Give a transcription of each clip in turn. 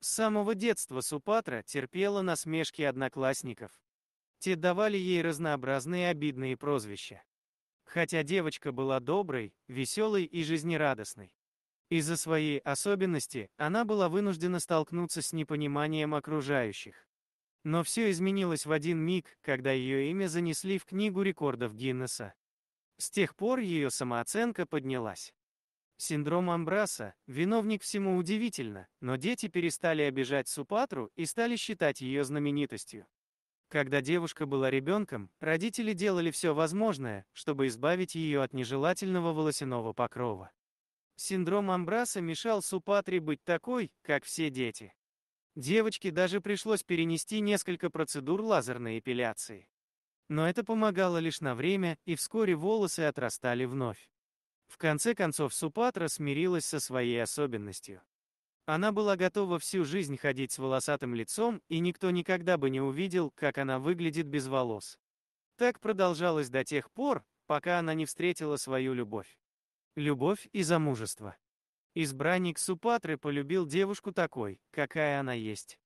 С самого детства Супатра терпела насмешки одноклассников. Те давали ей разнообразные обидные прозвища. Хотя девочка была доброй, веселой и жизнерадостной. Из-за своей особенности она была вынуждена столкнуться с непониманием окружающих. Но все изменилось в один миг, когда ее имя занесли в книгу рекордов Гиннесса. С тех пор ее самооценка поднялась. Синдром Амбраса – виновник всему удивительно, но дети перестали обижать Супатру и стали считать ее знаменитостью. Когда девушка была ребенком, родители делали все возможное, чтобы избавить ее от нежелательного волосяного покрова. Синдром Амбраса мешал Супатре быть такой, как все дети. Девочке даже пришлось перенести несколько процедур лазерной эпиляции. Но это помогало лишь на время, и вскоре волосы отрастали вновь. В конце концов Супатра смирилась со своей особенностью. Она была готова всю жизнь ходить с волосатым лицом, и никто никогда бы не увидел, как она выглядит без волос. Так продолжалось до тех пор, пока она не встретила свою любовь. Любовь и замужество. Избранник Супатры полюбил девушку такой, какая она есть.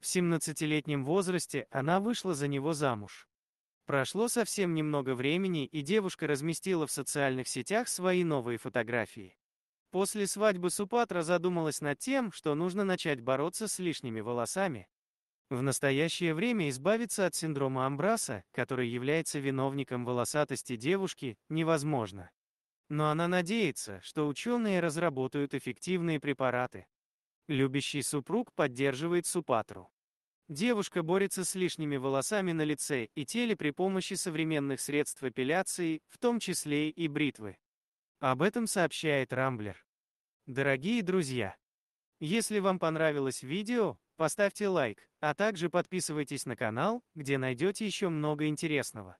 В 17-летнем возрасте она вышла за него замуж. Прошло совсем немного времени, и девушка разместила в социальных сетях свои новые фотографии. После свадьбы Супатра задумалась над тем, что нужно начать бороться с лишними волосами. В настоящее время избавиться от синдрома Амбраса, который является виновником волосатости девушки, невозможно. Но она надеется, что ученые разработают эффективные препараты. Любящий супруг поддерживает Супатру. Девушка борется с лишними волосами на лице и теле при помощи современных средств эпиляции, в том числе и бритвы. Об этом сообщает Рамблер. Дорогие друзья, если вам понравилось видео, поставьте лайк, а также подписывайтесь на канал, где найдете еще много интересного.